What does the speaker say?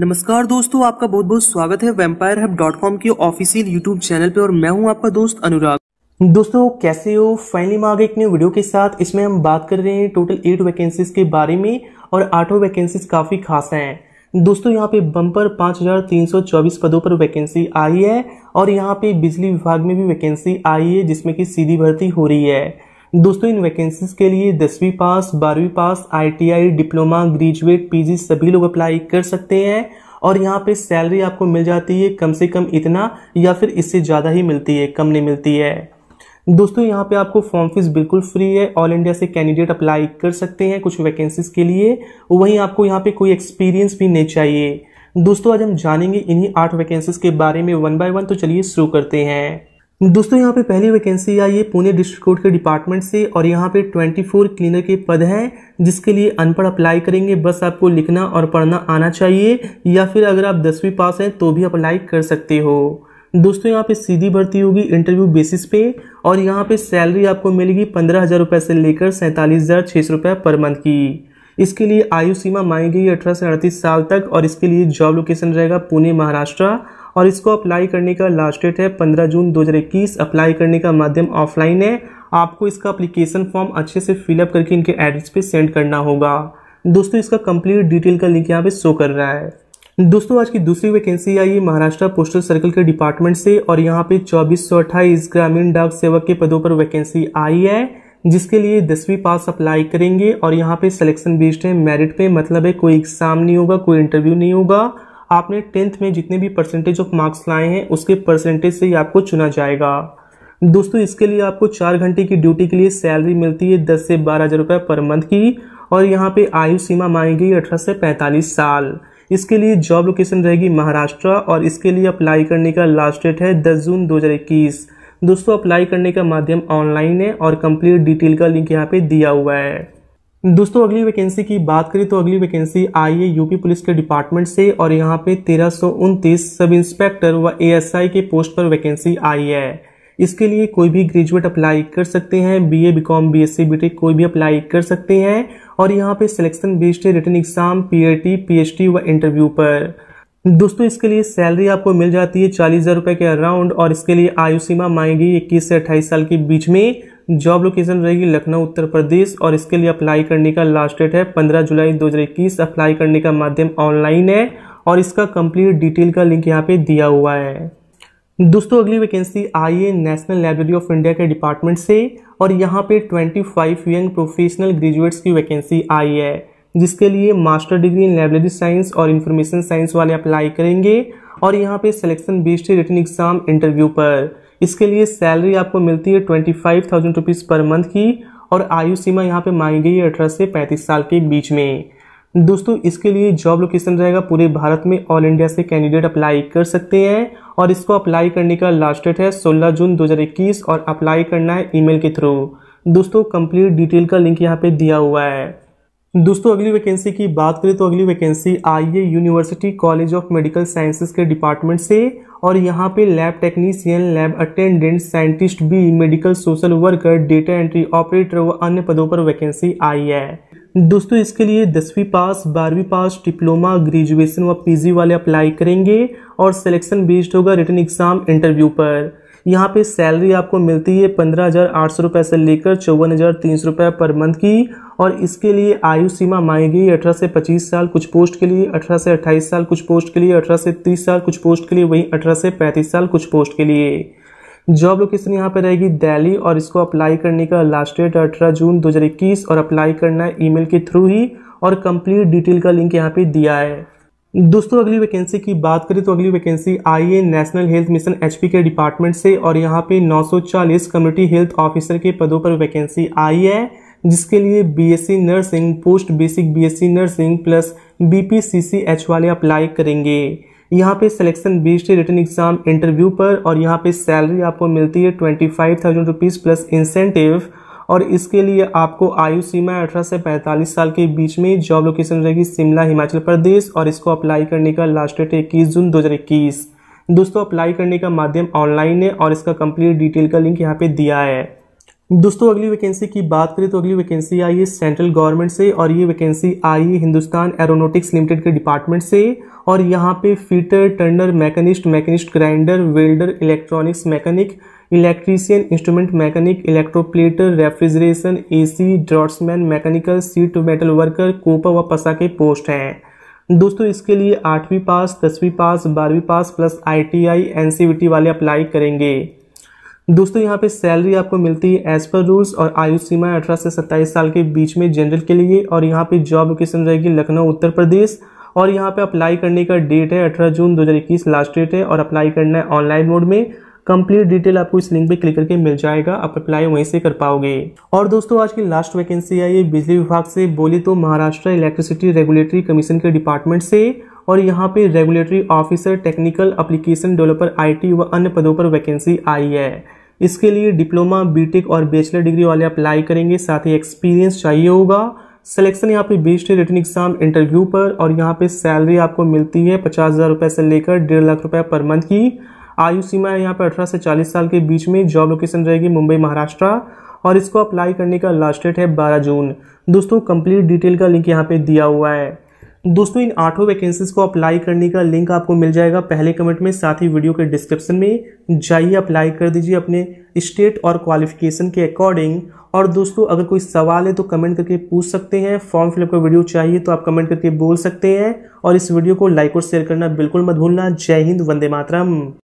नमस्कार दोस्तों आपका बहुत बहुत स्वागत है वेम्पायर हब डॉट कॉम के ऑफिशियल यूट्यूब चैनल पे और मैं हूं आपका दोस्त अनुराग दोस्तों कैसे हो फाइनली मैं आगे एक नई वीडियो के साथ इसमें हम बात कर रहे हैं टोटल एट वैकेंसीज के बारे में और आठों वैकेंसीज काफ़ी खास हैं दोस्तों यहाँ पे बम्पर चौबीस पदों पर वैकेंसी आई है और यहाँ पे बिजली विभाग में भी वैकेंसी आई है जिसमें कि सीधी भर्ती हो रही है दोस्तों इन वैकेंसीज के लिए दसवीं पास बारहवीं pass ITI diploma graduate PG सभी लोग अप्लाई कर सकते हैं और यहाँ पे सैलरी आपको मिल जाती है कम से कम इतना या फिर इससे ज़्यादा ही मिलती है कम नहीं मिलती है दोस्तों यहाँ पे आपको फॉर्म फीस बिल्कुल फ्री है ऑल इंडिया से कैंडिडेट अप्लाई कर सकते हैं कुछ वैकेंसीज के लिए वहीं आपको यहाँ पे कोई एक्सपीरियंस भी नहीं चाहिए दोस्तों आज हम जानेंगे इन्हीं आठ वैकेंसीज के बारे में वन बाय वन तो चलिए शुरू करते हैं दोस्तों यहाँ पे पहली वैकेंसी आई है पुणे डिस्ट्रिक्ट कोर्ट के डिपार्टमेंट से और यहाँ पे 24 क्लीनर के पद हैं जिसके लिए अनपढ़ अप्लाई करेंगे बस आपको लिखना और पढ़ना आना चाहिए या फिर अगर आप दसवीं पास हैं तो भी अप्लाई कर सकते हो दोस्तों यहाँ पे सीधी भर्ती होगी इंटरव्यू बेसिस पे और यहाँ पे सैलरी आपको मिलेगी पंद्रह हज़ार रुपये से लेकर सैंतालीस हज़ार छः सौ रुपये पर मंथ की इसके लिए आयु सीमा मांगी गई अठारह से अड़तीस साल तक और इसके लिए जॉब लोकेशन रहेगा पुणे महाराष्ट्र और इसको अप्लाई करने का लास्ट डेट है पंद्रह जून 2021 अप्लाई करने का माध्यम ऑफलाइन है आपको इसका अप्लीकेशन फॉर्म अच्छे से फिलअप करके इनके एड्रेस पे सेंड करना होगा दोस्तों इसका कंप्लीट डिटेल का लिंक यहाँ पे शो कर रहा है दोस्तों आज की दूसरी वैकेंसी आई है महाराष्ट्र पोस्टल सर्कल के डिपार्टमेंट से और यहाँ पे चौबीस सौ अट्ठाईस ग्रामीण डाक सेवक के पदों पर वैकेंसी आई है जिसके लिए दसवीं पास अप्लाई करेंगे और यहाँ पे सिलेक्शन बेस्ड है मेरिट पे मतलब है कोई एग्जाम नहीं होगा कोई इंटरव्यू नहीं होगा आपने टेंथ में जितने भी परसेंटेज ऑफ मार्क्स लाए हैं उसके परसेंटेज से ही आपको चुना जाएगा दोस्तों इसके लिए आपको चार घंटे की ड्यूटी के लिए सैलरी मिलती है दस से बारह हज़ार रुपये पर मंथ की और यहाँ पे आयु सीमा मांगी गई अठारह से पैंतालीस साल इसके लिए जॉब लोकेशन रहेगी महाराष्ट्र और इसके लिए अप्लाई करने का लास्ट डेट है दस जून दो दोस्तों अप्लाई करने का माध्यम ऑनलाइन है और कंप्लीट डिटेल का लिंक यहाँ पे दिया हुआ है दोस्तों अगली वैकेंसी की बात करें तो अगली वैकेंसी आई है यूपी पुलिस के डिपार्टमेंट से और यहाँ पे तेरह सब इंस्पेक्टर व एएसआई के पोस्ट पर वैकेंसी आई है इसके लिए कोई भी ग्रेजुएट अप्लाई कर सकते हैं बीए बीकॉम बीएससी बीटेक कोई भी अप्लाई कर सकते हैं और यहाँ पे सिलेक्शन बेस्ड है रिटर्न एग्जाम पीएटी पीएचडी व इंटरव्यू पर दोस्तों इसके लिए सैलरी आपको मिल जाती है चालीस हज़ार रुपए के अराउंड और इसके लिए आयु सीमा मांगी इक्कीस से अट्ठाईस साल के बीच में जॉब लोकेशन रहेगी लखनऊ उत्तर प्रदेश और इसके लिए अप्लाई करने का लास्ट डेट है पंद्रह जुलाई 2021 अप्लाई करने का माध्यम ऑनलाइन है और इसका कंप्लीट डिटेल का लिंक यहाँ पे दिया हुआ है दोस्तों अगली वैकेंसी आई है नेशनल लाइब्रेरी ऑफ इंडिया के डिपार्टमेंट से और यहाँ पे 25 यंग प्रोफेशनल ग्रेजुएट्स की वैकेंसी आई है जिसके लिए master degree in library science और इंफॉर्मेशन साइंस वाले अप्लाई करेंगे और यहाँ पे सिलेक्शन बेस्ड है रिटर्न एग्जाम इंटरव्यू पर इसके लिए सैलरी आपको मिलती है twenty five thousand rupees per month की और आयु सीमा यहाँ पे मांगी गई है अठारह से पैंतीस साल के बीच में दोस्तों इसके लिए जॉब लोकेशन रहेगा पूरे भारत में ऑल इंडिया से कैंडिडेट अप्लाई कर सकते हैं और इसको अप्लाई करने का लास्ट डेट है 16 जून 2021 और अप्लाई करना है ईमेल के थ्रू दोस्तों कंप्लीट डिटेल का लिंक यहाँ पे दिया हुआ है दोस्तों अगली वैकेंसी की बात करें तो अगली वैकेंसी आई है University College of Medical Sciences के डिपार्टमेंट से और यहाँ पे lab technician lab attendant scientist भी medical social worker data entry operator व अन्य पदों पर वैकेंसी आई है दोस्तों इसके लिए दसवीं पास बारहवीं पास डिप्लोमा ग्रेजुएशन व पीजी वाले अप्लाई करेंगे और सिलेक्शन बेस्ड होगा रिटर्न एग्जाम इंटरव्यू पर यहाँ पे सैलरी आपको मिलती है पंद्रह हज़ार आठ सौ रुपये से लेकर चौवन हज़ार तीन सौ रुपये पर मंथ की और इसके लिए आयु सीमा मांगी गई अठारह से पच्चीस साल कुछ पोस्ट के लिए अठारह से अट्ठाईस साल कुछ पोस्ट के लिए अठारह से तीस साल कुछ पोस्ट के लिए वहीं अठारह से पैंतीस साल कुछ पोस्ट के लिए जॉब लोकेशन यहाँ पर रहेगी दिल्ली और इसको अप्लाई करने का लास्ट डेट अठारह जून 2021 और अप्लाई करना है ईमेल के थ्रू ही और कंप्लीट डिटेल का लिंक यहाँ पे दिया है दोस्तों अगली वैकेंसी की बात करें तो अगली वैकेंसी आई है नेशनल हेल्थ मिशन एचपी के डिपार्टमेंट से और यहाँ पे 940 कम्युनिटी हेल्थ ऑफिसर के पदों पर वैकेंसी आई है जिसके लिए BSc nursing post basic BSc nursing plus BPCCH वाले अप्लाई करेंगे यहाँ पे सिलेक्शन बेस्ड है रिटर्न एग्जाम इंटरव्यू पर और यहाँ पे सैलरी आपको मिलती है twenty five thousand rupees plus incentive और इसके लिए आपको आयु सीमा अठारह से पैंतालीस साल के बीच में जॉब लोकेशन रहेगी शिमला हिमाचल प्रदेश और इसको अप्लाई करने का लास्ट डेट इक्कीस जून दो दोस्तों अप्लाई करने का माध्यम ऑनलाइन है और इसका कंप्लीट डिटेल का लिंक यहाँ पे दिया है दोस्तों अगली वैकेंसी की बात करें तो अगली वैकेंसी आई है सेंट्रल गवर्नमेंट से और ये वैकेंसी आई है हिंदुस्तान एरोनोटिक्स लिमिटेड के डिपार्टमेंट से और यहाँ पे fitter turner machinist machinist grinder welder electronics mechanic electrician instrument mechanic electroplater refrigeration AC draughtsman mechanical sheet metal worker COPA व पसा के पोस्ट हैं दोस्तों इसके लिए आठवीं पास दसवीं पास बारहवीं पास प्लस आईटीआई एनसीवीटी वाले अप्लाई करेंगे दोस्तों यहाँ पे सैलरी आपको मिलती है एज पर रूल्स और आयु सीमा अठारह से सत्ताईस साल के बीच में जनरल के लिए और यहाँ पे जॉब लोकेशन रहेगी लखनऊ उत्तर प्रदेश और यहाँ पे अप्लाई करने का डेट है अठारह जून 2021 लास्ट डेट है और अप्लाई करना है ऑनलाइन मोड में कंप्लीट डिटेल आपको इस लिंक पे क्लिक करके मिल जाएगा आप अप्लाई वहीं से कर पाओगे और दोस्तों आज की लास्ट वैकेंसी आई है बिजली विभाग से बोली तो महाराष्ट्र इलेक्ट्रिसिटी रेगुलेटरी कमीशन के डिपार्टमेंट से और यहाँ पे regulatory officer technical application developer आई व अन्य पदों पर वैकेंसी आई है इसके लिए डिप्लोमा बीटेक और बैचलर डिग्री वाले अप्लाई करेंगे साथ ही एक्सपीरियंस चाहिए होगा सिलेक्शन यहाँ पे बेस्ड है रिटर्न एग्जाम इंटरव्यू पर और यहाँ पे सैलरी आपको मिलती है पचास हज़ार रुपये से लेकर डेढ़ लाख रुपये पर मंथ की आयु सीमा है यहाँ पर अठारह से चालीस साल के बीच में जॉब लोकेशन रहेगी मुंबई महाराष्ट्र और इसको अप्लाई करने का लास्ट डेट है बारह जून दोस्तों कंप्लीट डिटेल का लिंक यहाँ पर दिया हुआ है दोस्तों इन आठों वैकेंसीज को अप्लाई करने का लिंक आपको मिल जाएगा पहले कमेंट में साथ ही वीडियो के डिस्क्रिप्शन में जाइए अप्लाई कर दीजिए अपने स्टेट और क्वालिफिकेशन के अकॉर्डिंग और दोस्तों अगर कोई सवाल है तो कमेंट करके पूछ सकते हैं फॉर्म फिलअप का वीडियो चाहिए तो आप कमेंट करके बोल सकते हैं और इस वीडियो को लाइक और शेयर करना बिल्कुल मत भूलना जय हिंद वंदे मातरम